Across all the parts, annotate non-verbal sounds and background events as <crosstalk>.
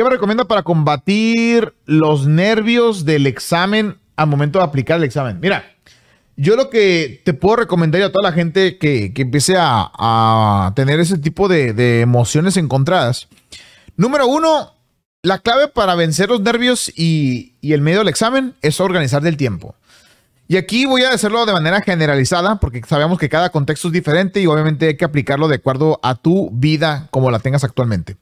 ¿Qué me recomienda para combatir los nervios del examen al momento de aplicar el examen? Mira, yo lo que te puedo recomendar a toda la gente que, que empiece a, a, tener ese tipo de, de emociones encontradas. Número uno, la clave para vencer los nervios y, y, el medio del examen es organizar del tiempo. Y aquí voy a hacerlo de manera generalizada porque sabemos que cada contexto es diferente y obviamente hay que aplicarlo de acuerdo a tu vida como la tengas actualmente.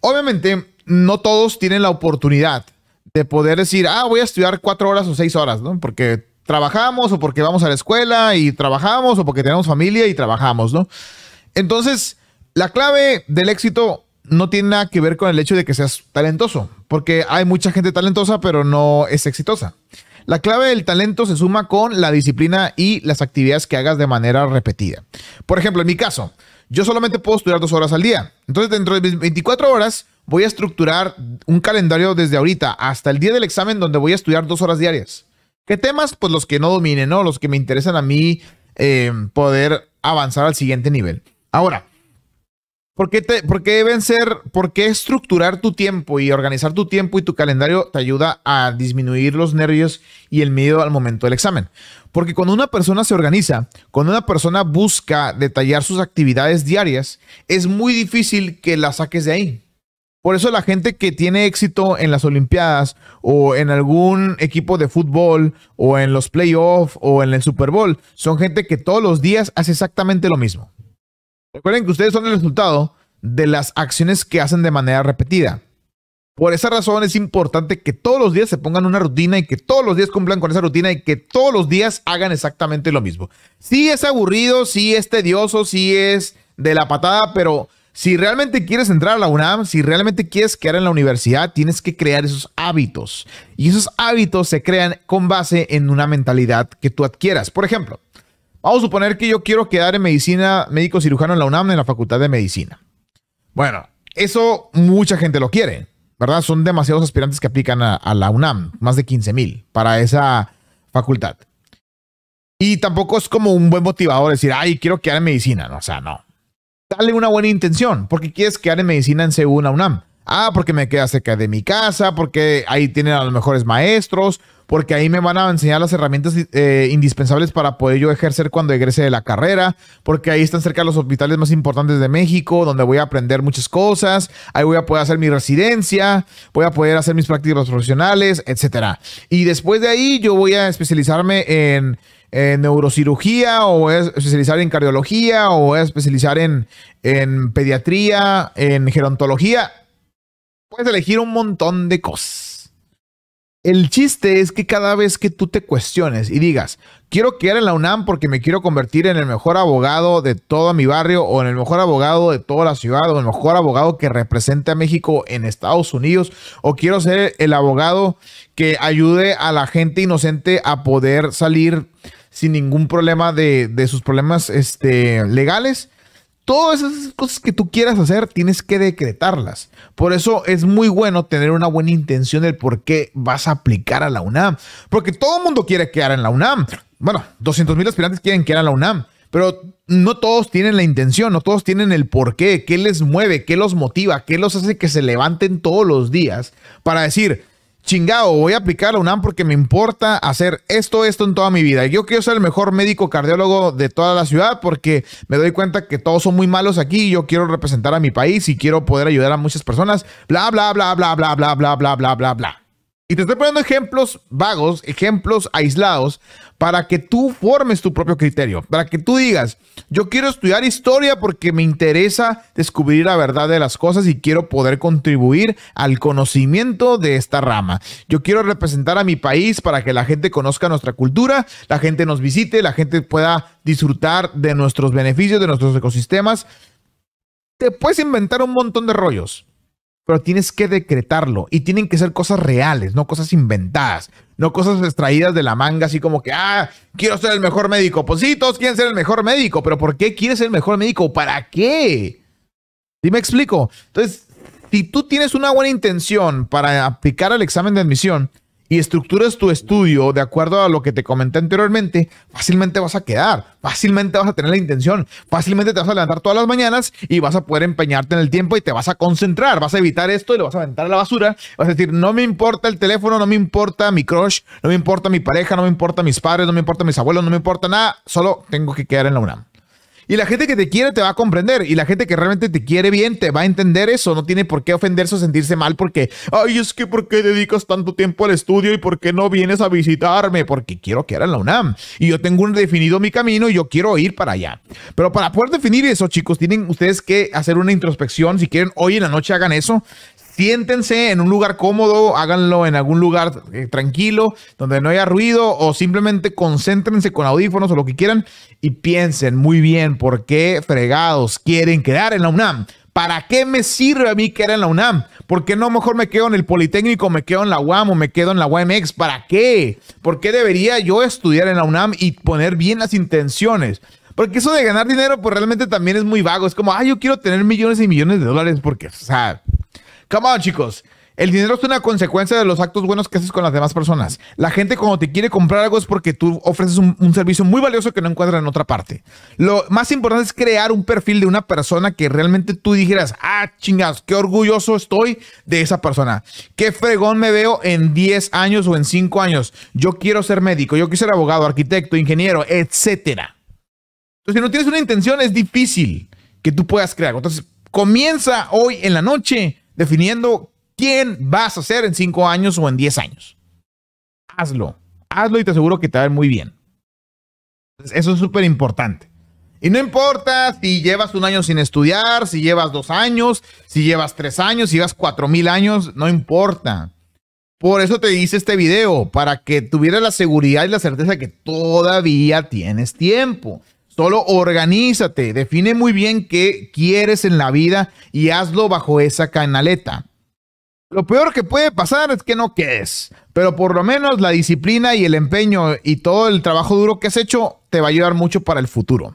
Obviamente, no todos tienen la oportunidad de poder decir, ah, voy a estudiar cuatro horas o seis horas, ¿no? Porque trabajamos o porque vamos a la escuela y trabajamos o porque tenemos familia y trabajamos, ¿no? Entonces, la clave del éxito no tiene nada que ver con el hecho de que seas talentoso, porque hay mucha gente talentosa pero no es exitosa. La clave del talento se suma con la disciplina y las actividades que hagas de manera repetida. Por ejemplo, en mi caso, yo solamente puedo estudiar dos horas al día. Entonces, dentro de 24 horas, voy a estructurar un calendario desde ahorita hasta el día del examen donde voy a estudiar dos horas diarias. ¿Qué temas? Pues los que no dominen, ¿no? Los que me interesan a mí eh, poder avanzar al siguiente nivel. Ahora, ¿por qué, te, ¿por deben ser, por qué estructurar tu tiempo y organizar tu tiempo y tu calendario te ayuda a disminuir los nervios y el miedo al momento del examen? Porque cuando una persona se organiza, cuando una persona busca detallar sus actividades diarias, es muy difícil que la saques de ahí. Por eso la gente que tiene éxito en las Olimpiadas o en algún equipo de fútbol o en los playoffs o en el Super Bowl son gente que todos los días hace exactamente lo mismo. Recuerden que ustedes son el resultado de las acciones que hacen de manera repetida. Por esa razón es importante que todos los días se pongan una rutina y que todos los días cumplan con esa rutina y que todos los días hagan exactamente lo mismo. Sí es aburrido, sí es tedioso, sí es de la patada, pero si realmente quieres entrar a la UNAM, si realmente quieres quedar en la universidad, tienes que crear esos hábitos. Y esos hábitos se crean con base en una mentalidad que tú adquieras. Por ejemplo, vamos a suponer que yo quiero quedar en medicina, médico cirujano en la UNAM, en la Facultad de Medicina. Bueno, eso mucha gente lo quiere, ¿verdad? Son demasiados aspirantes que aplican a, la UNAM, más de 15 mil para esa facultad. Y tampoco es como un buen motivador decir, ay, quiero quedar en medicina. No, o sea, no. Dale una buena intención. porque quieres quedar en medicina en Seúl, UNAM? Ah, porque me queda cerca de mi casa, porque ahí tienen a los mejores maestros, porque ahí me van a enseñar las herramientas eh, indispensables para poder yo ejercer cuando egrese de la carrera, porque ahí están cerca los hospitales más importantes de México, donde voy a aprender muchas cosas, ahí voy a poder hacer mi residencia, voy a poder hacer mis prácticas profesionales, etc. Y después de ahí yo voy a especializarme en en eh, neurocirugía o es especializar en cardiología o es especializar en, en pediatría, en gerontología. Puedes elegir un montón de cosas. El chiste es que cada vez que tú te cuestiones y digas, quiero quedar en la UNAM porque me quiero convertir en el mejor abogado de todo mi barrio o en el mejor abogado de toda la ciudad o el mejor abogado que represente a México en Estados Unidos o quiero ser el abogado que ayude a la gente inocente a poder salir sin ningún problema de, sus problemas este, legales. Todas esas cosas que tú quieras hacer, tienes que decretarlas. Por eso es muy bueno tener una buena intención del por qué vas a aplicar a la UNAM. Porque todo el mundo quiere quedar en la UNAM. Bueno, 200 mil aspirantes quieren quedar en la UNAM. Pero no todos tienen la intención, no todos tienen el por qué, qué les mueve, qué los motiva, qué los hace que se levanten todos los días para decir, chingado, voy a aplicar a UNAM porque me importa hacer esto, esto en toda mi vida. y Yo quiero ser el mejor médico cardiólogo de toda la ciudad porque me doy cuenta que todos son muy malos aquí y yo quiero representar a mi país y quiero poder ayudar a muchas personas. Bla, bla, bla, bla, bla, bla, bla, bla, bla, bla, bla. Y te estoy poniendo ejemplos vagos, ejemplos aislados, para que tú formes tu propio criterio, para que tú digas, yo quiero estudiar historia porque me interesa descubrir la verdad de las cosas y quiero poder contribuir al conocimiento de esta rama. Yo quiero representar a mi país para que la gente conozca nuestra cultura, la gente nos visite, la gente pueda disfrutar de nuestros beneficios, de nuestros ecosistemas. Te puedes inventar un montón de rollos pero tienes que decretarlo y tienen que ser cosas reales, no cosas inventadas, no cosas extraídas de la manga, así como que, ah, quiero ser el mejor médico. Pues sí, todos quieren ser el mejor médico, pero ¿por qué quieres ser el mejor médico? ¿Para qué? y me explico? Entonces, si tú tienes una buena intención para aplicar al examen de admisión, y estructuras tu estudio de acuerdo a lo que te comenté anteriormente, fácilmente vas a quedar, fácilmente vas a tener la intención, fácilmente te vas a levantar todas las mañanas y vas a poder empeñarte en el tiempo y te vas a concentrar, vas a evitar esto y lo vas a aventar a la basura, vas a decir, no me importa el teléfono, no me importa mi crush, no me importa mi pareja, no me importa mis padres, no me importa mis abuelos, no me importa nada, solo tengo que quedar en la UNAM. Y la gente que te quiere te va a comprender. Y la gente que realmente te quiere bien te va a entender eso. No tiene por qué ofenderse o sentirse mal porque, ay, es que ¿por qué dedicas tanto tiempo al estudio y por qué no vienes a visitarme? Porque quiero que en la UNAM. Y yo tengo un definido mi camino y yo quiero ir para allá. Pero para poder definir eso, chicos, tienen ustedes que hacer una introspección. Si quieren, hoy en la noche hagan eso siéntense en un lugar cómodo, háganlo en algún lugar eh, tranquilo, donde no haya ruido o simplemente concéntrense con audífonos o lo que quieran y piensen muy bien por qué fregados quieren quedar en la UNAM. ¿Para qué me sirve a mí quedar en la UNAM? ¿Por qué no mejor me quedo en el Politécnico, me quedo en la UAM o me quedo en la UAMX? ¿Para qué? ¿Por qué debería yo estudiar en la UNAM y poner bien las intenciones? Porque eso de ganar dinero, pues realmente también es muy vago. Es como, ah, yo quiero tener millones y millones de dólares porque, o sea, Come on, chicos. El dinero es una consecuencia de los actos buenos que haces con las demás personas. La gente cuando te quiere comprar algo es porque tú ofreces un, servicio muy valioso que no encuentra en otra parte. Lo más importante es crear un perfil de una persona que realmente tú dijeras, ah, chingas, qué orgulloso estoy de esa persona. Qué fregón me veo en 10 años o en 5 años. Yo quiero ser médico, yo quiero ser abogado, arquitecto, ingeniero, etcétera. Entonces, si no tienes una intención, es difícil que tú puedas crear. Entonces, comienza hoy en la noche definiendo quién vas a ser en cinco años o en 10 años. Hazlo, hazlo y te aseguro que te va a ir muy bien. Eso es súper importante. Y no importa si llevas un año sin estudiar, si llevas dos años, si llevas tres años, si llevas cuatro mil años, no importa. Por eso te hice este video, para que tuvieras la seguridad y la certeza que todavía tienes tiempo. Solo organízate, define muy bien qué quieres en la vida y hazlo bajo esa canaleta. Lo peor que puede pasar es que no quedes, pero por lo menos la disciplina y el empeño y todo el trabajo duro que has hecho te va a ayudar mucho para el futuro.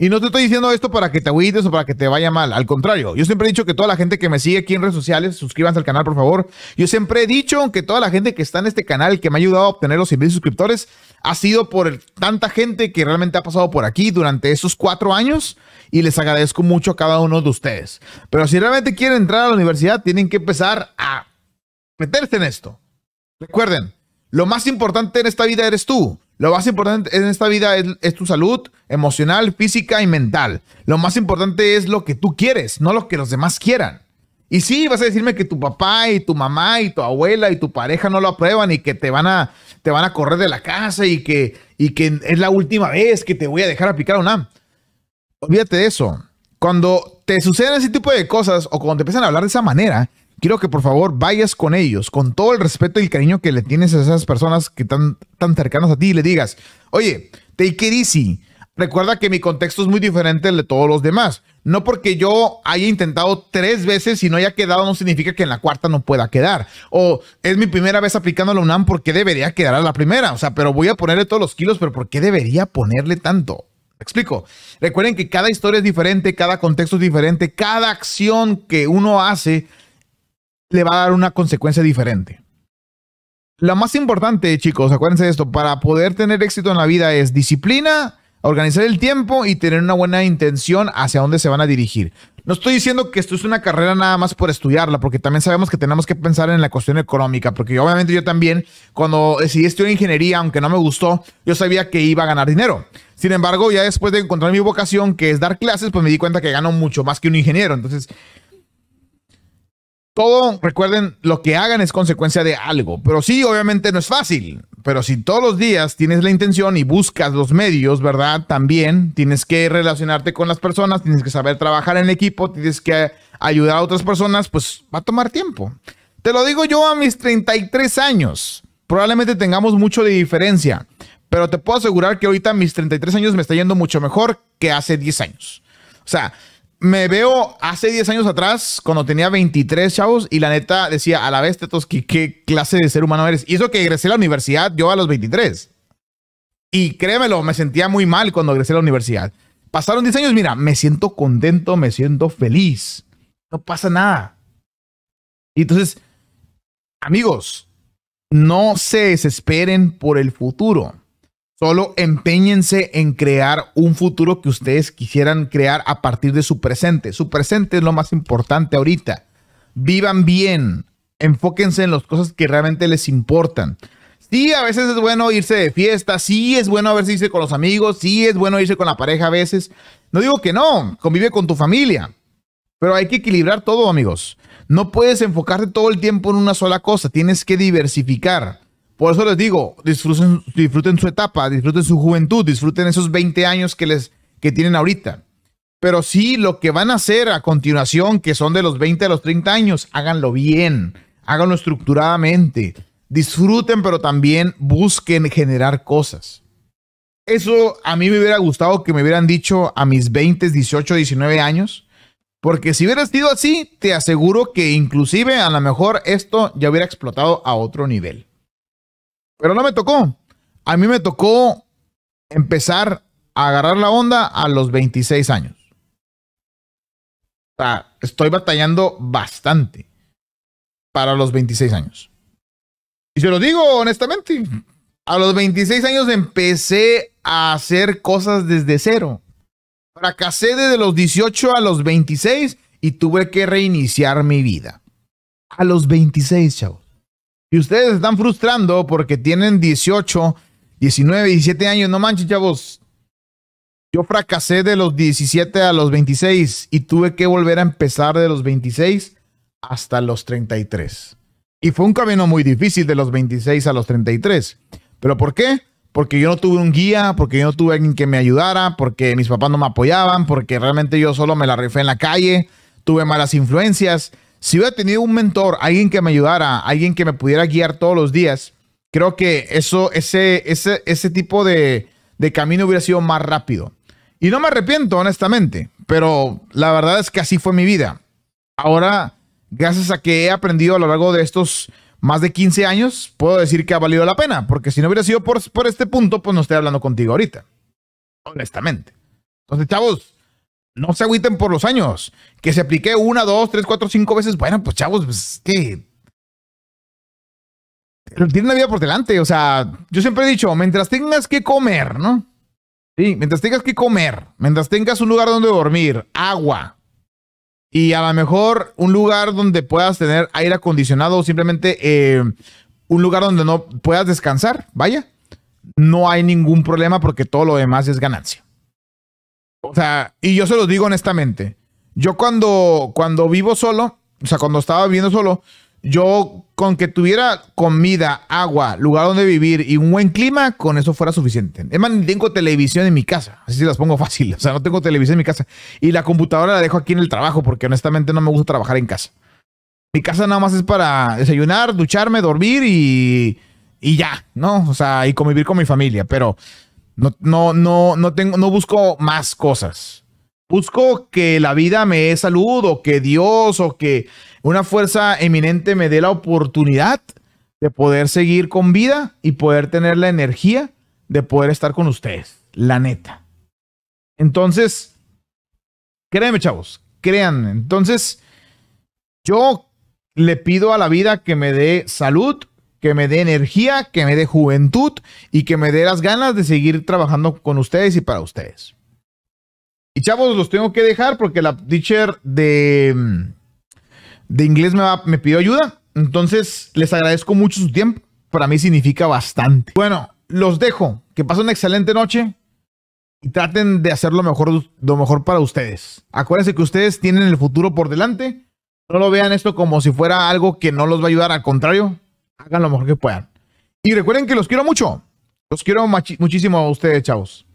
Y no te estoy diciendo esto para que te agüites o para que te vaya mal. Al contrario, yo siempre he dicho que toda la gente que me sigue aquí en redes sociales, suscríbanse al canal, por favor. Yo siempre he dicho que toda la gente que está en este canal, que me ha ayudado a obtener los 100.000 suscriptores, ha sido por tanta gente que realmente ha pasado por aquí durante esos cuatro años. Y les agradezco mucho a cada uno de ustedes. Pero si realmente quieren entrar a la universidad, tienen que empezar a meterse en esto. Recuerden, lo más importante en esta vida eres tú. Lo más importante en esta vida es, tu salud emocional, física y mental. Lo más importante es lo que tú quieres, no lo que los demás quieran. Y sí, vas a decirme que tu papá y tu mamá y tu abuela y tu pareja no lo aprueban y que te van a, te van a correr de la casa y que, y que es la última vez que te voy a dejar aplicar a una. Olvídate de eso. Cuando te suceden ese tipo de cosas o cuando te empiezan a hablar de esa manera, quiero que por favor vayas con ellos, con todo el respeto y el cariño que le tienes a esas personas que están tan cercanas a ti y le digas, oye, take it easy. Recuerda que mi contexto es muy diferente al de todos los demás. No porque yo haya intentado tres veces y no haya quedado, no significa que en la cuarta no pueda quedar. O es mi primera vez aplicando la UNAM, porque debería quedar a la primera? O sea, pero voy a ponerle todos los kilos, pero ¿por qué debería ponerle tanto? explico. Recuerden que cada historia es diferente, cada contexto es diferente, cada acción que uno hace le va a dar una consecuencia diferente. La más importante, chicos, acuérdense de esto, para poder tener éxito en la vida es disciplina, organizar el tiempo y tener una buena intención hacia dónde se van a dirigir. No estoy diciendo que esto es una carrera nada más por estudiarla, porque también sabemos que tenemos que pensar en la cuestión económica, porque obviamente yo también, cuando decidí estudiar ingeniería, aunque no me gustó, yo sabía que iba a ganar dinero. Sin embargo, ya después de encontrar mi vocación, que es dar clases, pues me di cuenta que gano mucho más que un ingeniero. Entonces, todo, recuerden, lo que hagan es consecuencia de algo, pero sí, obviamente no es fácil, pero si todos los días tienes la intención y buscas los medios, ¿verdad? También tienes que relacionarte con las personas, tienes que saber trabajar en equipo, tienes que ayudar a otras personas, pues va a tomar tiempo. Te lo digo yo a mis 33 años, probablemente tengamos mucho de diferencia, pero te puedo asegurar que ahorita a mis 33 años me está yendo mucho mejor que hace 10 años. O sea, me veo hace 10 años atrás, cuando tenía 23 chavos, y la neta decía, a la vez, Tetos, ¿qué, clase de ser humano eres? Y eso que egresé a la universidad yo a los 23. Y créemelo, me sentía muy mal cuando egresé a la universidad. Pasaron 10 años, mira, me siento contento, me siento feliz. No pasa nada. Y entonces, amigos, no se desesperen por el futuro. Solo empeñense en crear un futuro que ustedes quisieran crear a partir de su presente. Su presente es lo más importante ahorita. Vivan bien, enfóquense en las cosas que realmente les importan. Sí, a veces es bueno irse de fiesta, sí es bueno a veces irse con los amigos, sí es bueno irse con la pareja a veces. No digo que no, convive con tu familia, pero hay que equilibrar todo, amigos. No puedes enfocarte todo el tiempo en una sola cosa, tienes que diversificar. Por eso les digo, disfruten, disfruten su etapa, disfruten su juventud, disfruten esos 20 años que, les, que tienen ahorita. Pero sí, lo que van a hacer a continuación, que son de los 20 a los 30 años, háganlo bien, háganlo estructuradamente. Disfruten, pero también busquen generar cosas. Eso a mí me hubiera gustado que me hubieran dicho a mis 20, 18, 19 años. Porque si hubiera sido así, te aseguro que inclusive a lo mejor esto ya hubiera explotado a otro nivel. Pero no me tocó. A mí me tocó empezar a agarrar la onda a los 26 años. O sea, estoy batallando bastante para los 26 años. Y se lo digo honestamente, a los 26 años empecé a hacer cosas desde cero. Fracasé desde los 18 a los 26 y tuve que reiniciar mi vida. A los 26, chavos. Y ustedes están frustrando porque tienen 18, 19, 17 años. No manches, chavos. Yo fracasé de los 17 a los 26 y tuve que volver a empezar de los 26 hasta los 33. Y fue un camino muy difícil de los 26 a los 33. ¿Pero por qué? Porque yo no tuve un guía, porque yo no tuve alguien que me ayudara, porque mis papás no me apoyaban, porque realmente yo solo me la rifé en la calle, tuve malas influencias si hubiera tenido un mentor, alguien que me ayudara, alguien que me pudiera guiar todos los días, creo que eso, ese, ese, ese tipo de, camino hubiera sido más rápido. Y no me arrepiento, honestamente, pero la verdad es que así fue mi vida. Ahora, gracias a que he aprendido a lo largo de estos más de 15 años, puedo decir que ha valido la pena, porque si no hubiera sido por, por este punto, pues no estoy hablando contigo ahorita. Honestamente. Entonces, chavos, no se agüiten por los años. Que se aplique una, dos, tres, cuatro, cinco veces. Bueno, pues chavos, pues, que tienen la vida por delante. O sea, yo siempre he dicho, mientras tengas que comer, ¿no? Sí, mientras tengas que comer, mientras tengas un lugar donde dormir, agua y a lo mejor un lugar donde puedas tener aire acondicionado o simplemente eh, un lugar donde no puedas descansar, vaya, no hay ningún problema porque todo lo demás es ganancia. O sea, y yo se los digo honestamente. Yo cuando, cuando vivo solo, o sea, cuando estaba viviendo solo, yo con que tuviera comida, agua, lugar donde vivir y un buen clima, con eso fuera suficiente. Es más, tengo televisión en mi casa, así las pongo <laughs> fácil. O sea, no tengo televisión en mi casa. Y la computadora la dejo aquí en el trabajo porque honestamente no me gusta trabajar en casa. Mi casa nada más es para desayunar, ducharme, dormir y, y ya, ¿no? O sea, y convivir con mi familia. Pero no, no, no, no, tengo, no busco más cosas. Busco que la vida me dé salud o que Dios o que una fuerza eminente me dé la oportunidad de poder seguir con vida y poder tener la energía de poder estar con ustedes. La neta. Entonces, créanme, chavos, créanme. Entonces, yo le pido a la vida que me dé salud, que me dé energía, que me dé juventud y que me dé las ganas de seguir trabajando con ustedes y para ustedes. Y chavos, los tengo que dejar porque la teacher de, de inglés me, pidió ayuda. Entonces, les agradezco mucho su tiempo. Para mí significa bastante. Bueno, los dejo. Que pasen una excelente noche y traten de hacer lo mejor, lo mejor para ustedes. Acuérdense que ustedes tienen el futuro por delante. No lo vean esto como si fuera algo que no los va a ayudar. Al contrario, hagan lo mejor que puedan. Y recuerden que los quiero mucho. Los quiero muchísimo a ustedes, chavos.